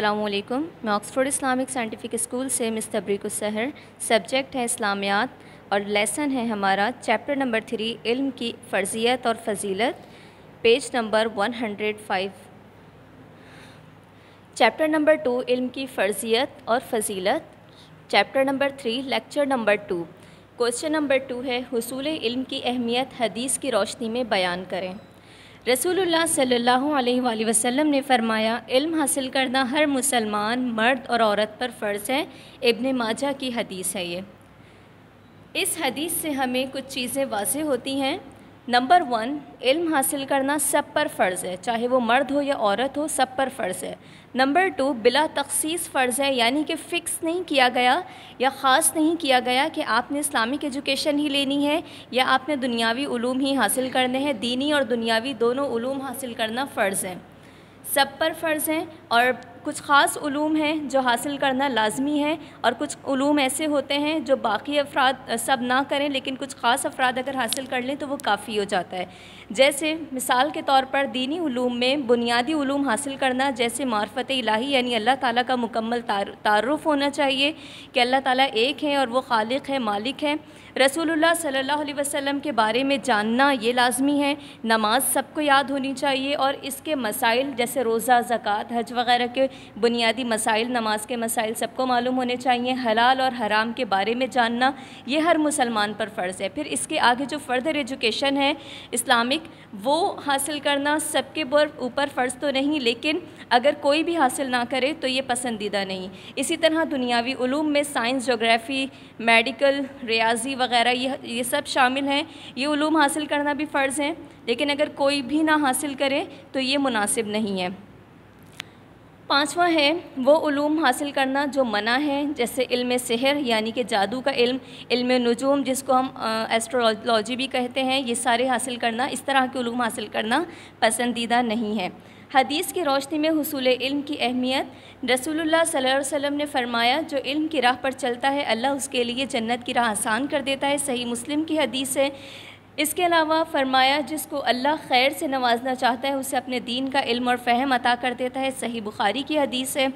अल्लाम मैं Oxford Islamic scientific school से मिस तबरीक सहर सब्जेक्ट है इस्लामियात और लेसन है हमारा चैप्टर नंबर थ्री इल्म की फ़र्जियत और फजीलत page number 105 chapter number two इल्म की फ़र्जियत और फजीलत chapter number three lecture number two question number two है हसूल इल्म की अहमियत हदीस की रोशनी में बयान करें रसूलुल्लाह सल्लल्लाहु अलैहि वसल्लम ने फरमाया इल्म हासिल करना हर मुसलमान मर्द और औरत पर फ़र्ज़ है इब्न माजा की हदीस है ये इस हदीस से हमें कुछ चीज़ें वाज होती हैं नंबर वन इल्म हासिल करना सब पर फ़र्ज़ है चाहे वो मर्द हो या औरत हो सब पर फ़र्ज़ है नंबर टू बिला तखसीस फ़र्ज़ है यानी कि फ़िक्स नहीं किया गया या ख़ास नहीं किया गया कि आपने इस्लामिक एजुकेशन ही लेनी है या आपने दुनियावी ूम ही हासिल करने हैं दीनी और दुनियावी दोनों ूम हासिल करना फ़र्ज़ है सब पर फ़र्ज़ हैं और कुछ ख़ास ूम हैं जो हासिल करना लाजमी है और कुछ ूम ऐसे होते हैं जो बाकी अफराद सब ना करें लेकिन कुछ ख़ास अफराद अगर हासिल कर लें तो वो काफ़ी हो जाता है जैसे मिसाल के तौर पर दीनी ूम में बुनियादी ूम हासिल करना जैसे मार्फत इलाही यानी अल्लाह ताली का मुकम्मल तारफ़ होना चाहिए कि अल्लाह ताली एक है और वो खालिक है मालिक है रसूल सल्ला वसम के बारे में जानना ये लाजमी है नमाज सबको याद होनी चाहिए और इसके मसाइल जैसे रोज़ा ज़क़़त हज वगैरह के बुनियादी मसाइल नमाज के मसाइल सबको मालूम होने चाहिए हलाल और हराम के बारे में जानना ये हर मुसलमान पर फ़र्ज़ है फिर इसके आगे जो फ़र्दर एजुकेशन है इस्लामिक वो हासिल करना सबके ऊपर फ़र्ज़ तो नहीं लेकिन अगर कोई भी हासिल ना करे तो ये पसंदीदा नहीं इसी तरह दुनियावी ूम में साइंस जोग्राफ़ी मेडिकल रियाजी वगैरह ये ये सब शामिल हैं ये ूम हासिल करना भी फ़र्ज़ है लेकिन अगर कोई भी ना हासिल करे तो ये मुनासिब नहीं है पांचवा है वो ूम हासिल करना जो मना है जैसे इल्म सहर यानी कि जादू का इल्म इल्म नजूम जिसको हम एस्ट्रोलॉजी भी कहते हैं ये सारे हासिल करना इस तरह के ूम हासिल करना पसंदीदा नहीं है हदीस की रोशनी में हसूल इल्म की अहमियत रसूलुल्लाह सल्लल्लाहु अलैहि वसल्लम ने फरमाया जो इल्म की राह पर चलता है अल्लाह उसके लिए जन्नत की राह आसान कर देता है सही मुस्लिम की हदीस है इसके अलावा फरमाया जिसको अल्लाह खैर से नवाजना चाहता है उसे अपने दीन का इल्म और फ़हम अता कर देता है सही बुखारी की हदीस है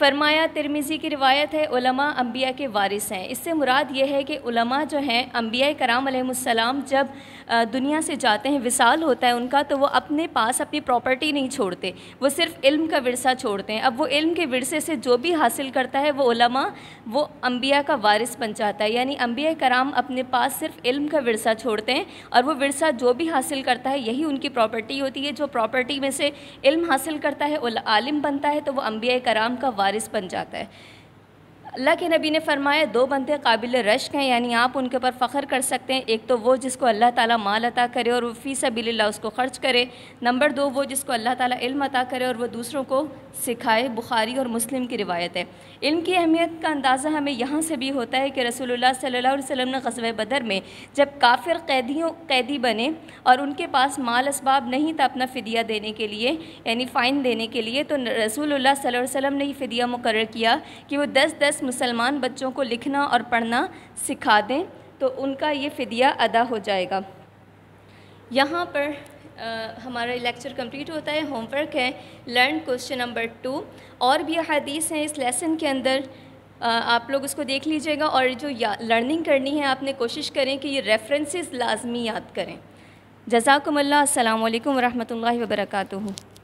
फरमाया तिरमिज़ी की रिवायत है उलमा अम्बिया के वारिस हैं इससे मुराद ये है कि उलमा जो हैं अम्बिया कराम जब दुनिया से जाते हैं विसाल होता है उनका तो वो अपने पास अपनी प्रॉपर्टी नहीं छोड़ते वो सिर्फ इल्म का विरसा छोड़ते हैं अब वो इल्म के विरसे से जो भी हासिल करता है वो उलमा वो अम्बिया का वारिस बन जाता है यानी अम्बिया कराम अपने पास सिर्फ इल्म का विरसा छोड़ते हैं और वो विरसा जो भी हासिल करता है यही उनकी प्रॉपर्टी होती है जो प्रॉपर्टी में से इल्म हासिल करता है आलिम बनता है तो वो अम्बिया कराम का वारिस बन जाता है अल्लाह के नबी ने फरमाया दो बंदे काबिल रश्क हैं यानी आप उनके ऊपर फ़ख्र कर सकते हैं एक तो वो जिसको अल्लाह ताला माल अता करे और वो फ़ी सबिल्ला उसको ख़र्च करे नंबर दो वो जिसको अल्लाह ताला इल्म अता करे और वो दूसरों को सिखाए बुखारी और मुस्लिम की रिवायत है इल्म की अहमियत का अंदाज़ा हमें यहाँ से भी होता है कि रसोल्ला सल्ला वसम ने गजब बदर में जब काफिर कैदियों कैदी बने और उनके पास माल इसबाब नहीं था अपना फ़दिया देने के लिए यानी फ़ाइन देने के लिए तो रसूल सल्ला अलैहि ने ही फ़दिया मुकर किया कि वो दस दस मुसलमान बच्चों को लिखना और पढ़ना सिखा दें तो उनका ये फ़िदिया अदा हो जाएगा यहाँ पर आ, हमारा लेक्चर कंप्लीट होता है होमवर्क है लर्न क्वेश्चन नंबर टू और भी अदीस हैं इस लेसन के अंदर आ, आप लोग उसको देख लीजिएगा और जो लर्निंग करनी है आपने कोशिश करें कि ये रेफरेंसेस लाजमी याद करें जजाकमल्ला अल्लाम वरहमल वर्का